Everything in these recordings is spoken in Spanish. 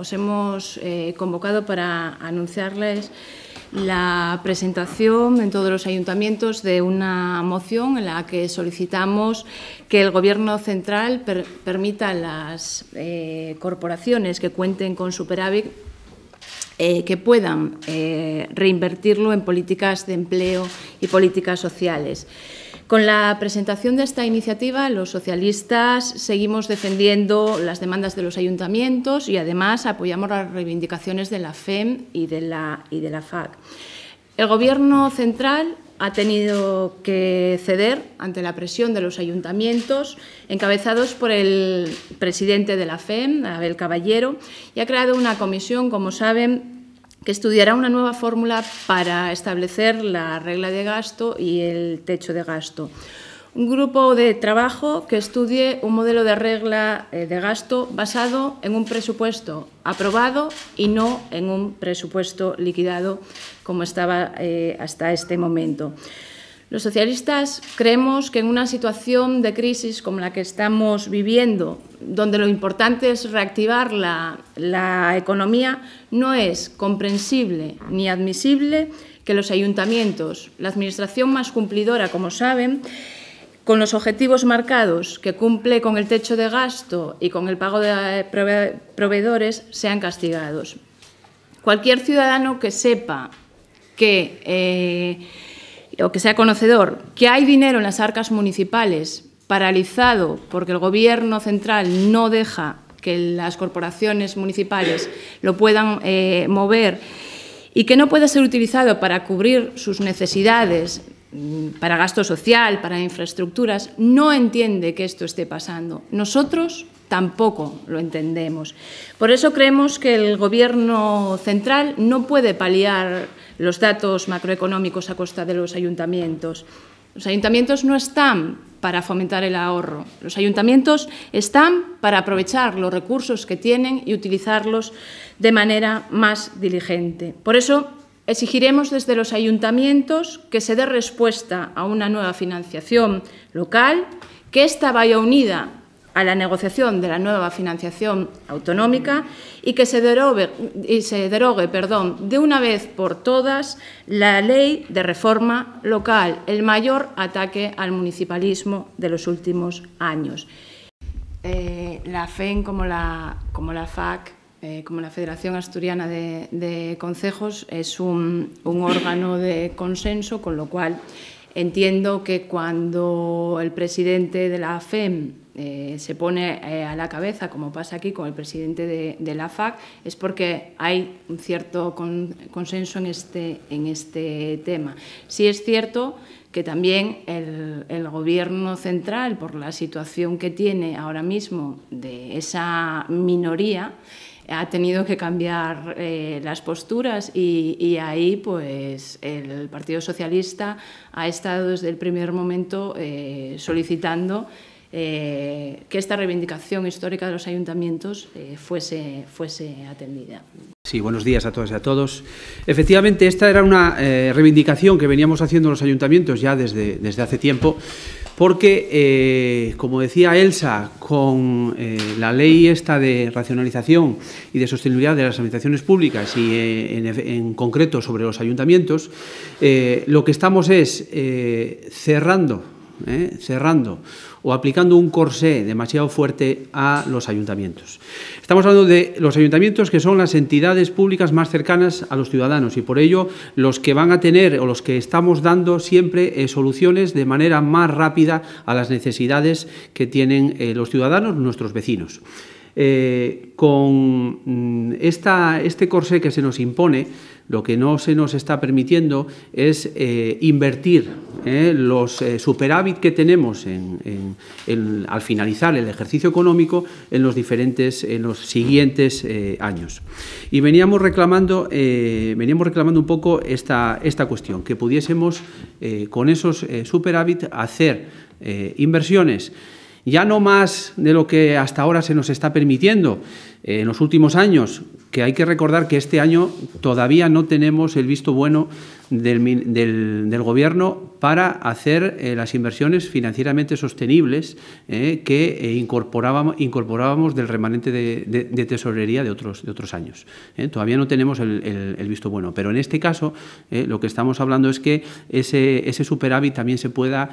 os hemos eh, convocado para anunciarles la presentación en todos los ayuntamientos de una moción en la que solicitamos que el Gobierno central permita a las eh, corporaciones que cuenten con superávit eh, que puedan reinvertirlo en políticas de empleo y políticas sociales. Con la presentación de esta iniciativa, los socialistas seguimos defendiendo las demandas de los ayuntamientos y, además, apoyamos las reivindicaciones de la FEM y de la, y FAC. El Gobierno central ha tenido que ceder ante la presión de los ayuntamientos, encabezados por el presidente de la FEM, Abel Caballero, y ha creado una comisión, como saben, que estudiará una nueva fórmula para establecer la regla de gasto y el techo de gasto. Un grupo de trabajo que estudie un modelo de regla eh, de gasto basado en un presupuesto aprobado y no en un presupuesto liquidado como estaba eh, hasta este momento. Los socialistas creemos que en una situación de crisis como la que estamos viviendo, donde lo importante es reactivar la, economía, no es comprensible ni admisible que los ayuntamientos, la administración más cumplidora, como saben, con los objetivos marcados, que cumple con el techo de gasto y con el pago de proveedores, sean castigados. Cualquier ciudadano que sepa que... Eh, o que sea conocedor que hay dinero en las arcas municipales paralizado porque el Gobierno central no deja que las corporaciones municipales lo puedan eh, mover y que no pueda ser utilizado para cubrir sus necesidades, mm, para gasto social, para infraestructuras, no entiende que esto esté pasando. Nosotros tampoco lo entendemos. Por eso creemos que el Gobierno central no puede paliar los datos macroeconómicos a costa de los ayuntamientos. Los ayuntamientos no están para fomentar el ahorro. Los ayuntamientos están para aprovechar los recursos que tienen y utilizarlos de manera más diligente. Por eso exigiremos desde los ayuntamientos que se dé respuesta a una nueva financiación local, que esta vaya unida a la negociación de la nueva financiación autonómica y que se derogue, y se derogue perdón, de una vez por todas la ley de reforma local, el mayor ataque al municipalismo de los últimos años. Eh, la FEN como la, como la FAC eh, como la Federación Asturiana de, de Consejos, es un, un, órgano de consenso, con lo cual entiendo que cuando el presidente de la FEM eh, se pone eh, a la cabeza, como pasa aquí con el presidente de, la FAC, es porque hay un cierto consenso en este, en este tema. Sí es cierto que también el, gobierno central, por la situación que tiene ahora mismo de esa minoría, ha tenido que cambiar eh, las posturas y, y, ahí pues el Partido Socialista ha estado desde el primer momento solicitando que esta reivindicación histórica de los ayuntamientos eh, fuese, fuese atendida. Sí, buenos días a todas y a todos. Efectivamente, esta era una eh, reivindicación que veníamos haciendo los ayuntamientos ya desde, desde hace tiempo, porque, eh, como decía Elsa, con la ley esta de racionalización y de sostenibilidad de las administraciones públicas y en, concreto sobre los ayuntamientos, lo que estamos es cerrando ¿eh? cerrando o aplicando un corsé demasiado fuerte a los ayuntamientos. Estamos hablando de los ayuntamientos que son las entidades públicas más cercanas a los ciudadanos y por ello los que van a tener o los que estamos dando siempre eh, soluciones de manera más rápida a las necesidades que tienen eh, los ciudadanos, nuestros vecinos. Eh, con mm, esta, este corsé que se nos impone, lo que no se nos está permitiendo es eh, invertir eh, los superávit que tenemos al finalizar el ejercicio económico en los, diferentes, en los siguientes años. Y veníamos reclamando, veníamos reclamando un poco esta, esta cuestión, que pudiésemos con esos superávit hacer inversiones ya no más de lo que hasta ahora se nos está permitiendo eh, en los últimos años, que hay que recordar que este año todavía no tenemos el visto bueno del, Gobierno para hacer eh, las inversiones financieramente sostenibles eh, que eh, incorporábamos, incorporábamos, del remanente de, tesorería de otros, de otros años. Todavía no tenemos el, visto bueno, pero en este caso lo que estamos hablando es que ese, ese superávit también se pueda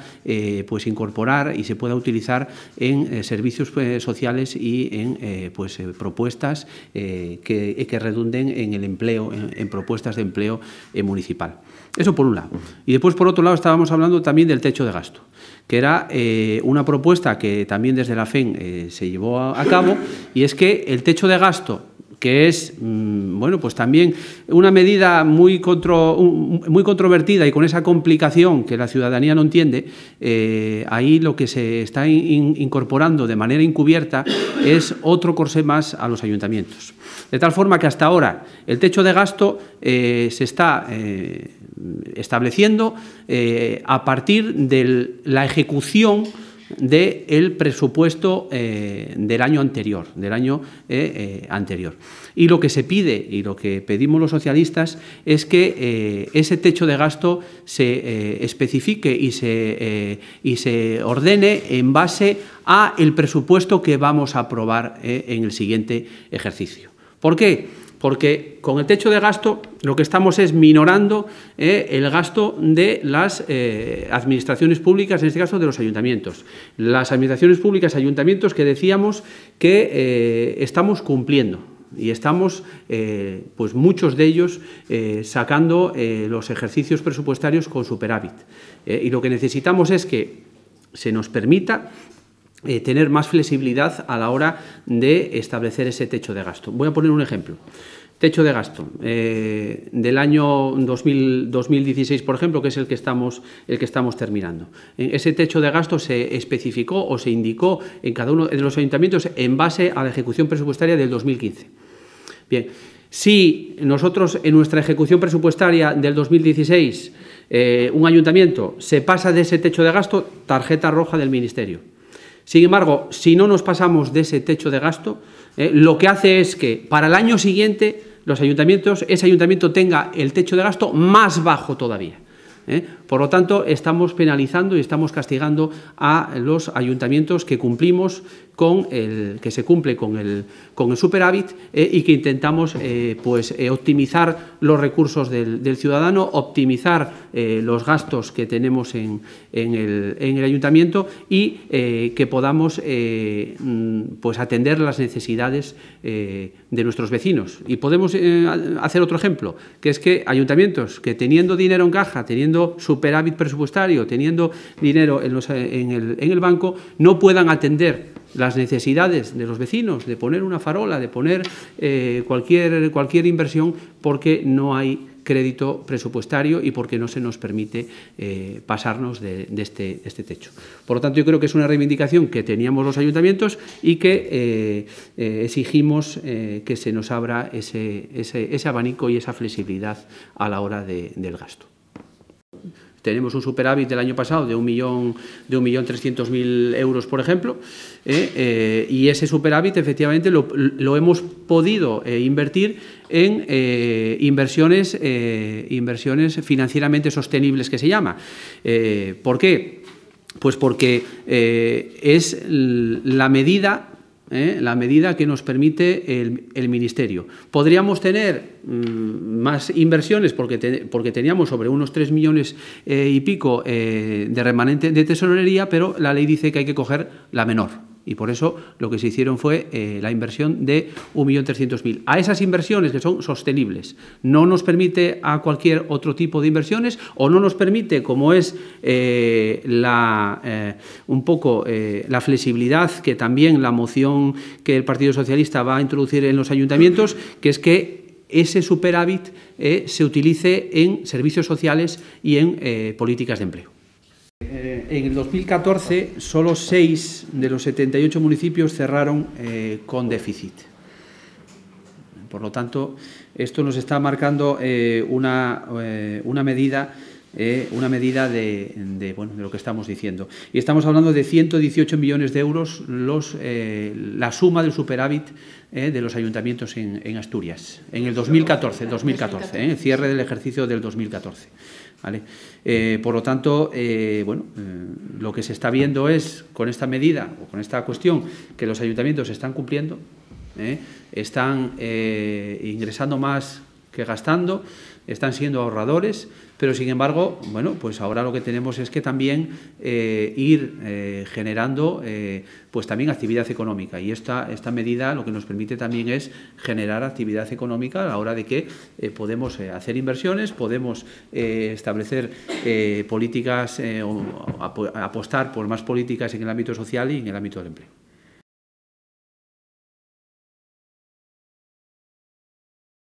pues incorporar y se pueda utilizar en servicios sociales y en pues, propuestas que, redunden en el empleo, en propuestas de empleo municipal. Eso por un lado. Y después, por otro lado, estábamos hablando también del techo de gasto, que era eh, una propuesta que también desde la FEM eh, se llevó a, cabo, y es que el techo de gasto que es mm, bueno pues también una medida muy, muy controvertida y con esa complicación que la ciudadanía no entiende eh, ahí lo que se está incorporando de manera encubierta es otro corsé más a los ayuntamientos de tal forma que hasta ahora el techo de gasto eh, se está eh, estableciendo a partir de la ejecución del presupuesto eh, del año anterior, del año eh, eh, anterior. Y lo que se pide y lo que pedimos los socialistas es que ese techo de gasto se especifique y se, y se ordene en base a el presupuesto que vamos a aprobar en el siguiente ejercicio. ¿Por qué? porque con el techo de gasto lo que estamos es minorando eh, el gasto de las eh, administraciones públicas, en este caso de los ayuntamientos. Las administraciones públicas, ayuntamientos que decíamos que eh, estamos cumpliendo y estamos, pues muchos de ellos, sacando los ejercicios presupuestarios con superávit. y lo que necesitamos es que se nos permita eh, tener más flexibilidad a la hora de establecer ese techo de gasto. Voy a poner un ejemplo. Techo de gasto eh, del año 2000, 2016, por ejemplo, que es el que estamos, el que estamos terminando. Eh, ese techo de gasto se especificó o se indicó en cada uno de los ayuntamientos en base a la ejecución presupuestaria del 2015. Bien, si nosotros en nuestra ejecución presupuestaria del 2016 un ayuntamiento se pasa de ese techo de gasto, tarjeta roja del Ministerio. Sin embargo, si no nos pasamos de ese techo de gasto, eh, lo que hace es que para el año siguiente los ayuntamientos, ese ayuntamiento tenga el techo de gasto más bajo todavía. Eh. Por lo tanto, estamos penalizando y estamos castigando a los ayuntamientos que cumplimos con el que se cumple con el, con el superávit eh, y que intentamos eh, pues, eh, optimizar los recursos del, ciudadano, optimizar los gastos que tenemos en, el, ayuntamiento y que podamos mm, pues, atender las necesidades de nuestros vecinos. Y podemos hacer otro ejemplo, que es que ayuntamientos que teniendo dinero en caja, teniendo su superávit presupuestario, teniendo dinero eh, en, el, banco, no puedan atender las necesidades de los vecinos, de poner una farola, de poner eh, cualquier, cualquier inversión, porque no hay crédito presupuestario y porque no se nos permite eh, pasarnos de, este, este, techo. Por lo tanto, yo creo que es una reivindicación que teníamos los ayuntamientos y que exigimos que se nos abra ese, abanico y esa flexibilidad a la hora del gasto. Tenemos un superávit del año pasado de 1.300.000 euros, por ejemplo, ¿eh? Eh, y ese superávit efectivamente lo, hemos podido eh, invertir en inversiones, inversiones financieramente sostenibles, que se llama. ¿Por qué? Pues porque es la medida ¿eh? la medida que nos permite el, Ministerio. Podríamos tener mm, más inversiones porque, porque teníamos sobre unos 3 millones eh, y pico eh, de remanente de tesorería, pero la ley dice que hay que coger la menor. Y por eso lo que se hicieron fue eh, la inversión de 1.300.000. A esas inversiones que son sostenibles, no nos permite a cualquier otro tipo de inversiones o no nos permite, como es eh, la, eh, un poco la flexibilidad que también la moción que el Partido Socialista va a introducir en los ayuntamientos, que es que ese superávit se utilice en servicios sociales y en políticas de empleo en el 2014 solo seis de los 78 municipios cerraron eh, con déficit. Por lo tanto, esto nos está marcando eh, eh, una, medida, una medida de, lo que estamos diciendo. Y estamos hablando de 118 millones de euros los, la suma del superávit de los ayuntamientos en, Asturias en el 2014, 2014 el cierre del ejercicio del 2014. ¿vale? Eh, por lo tanto, eh, bueno, eh, lo que se está viendo es, con esta medida o con esta cuestión, que los ayuntamientos están cumpliendo, están ingresando más que gastando, están siendo ahorradores, pero sin embargo, bueno, pues ahora lo que tenemos es que también eh, ir eh, generando eh, pues también actividad económica y esta, esta medida lo que nos permite también es generar actividad económica a la hora de que podemos hacer inversiones, podemos establecer políticas apostar por más políticas en el ámbito social y en el ámbito del empleo.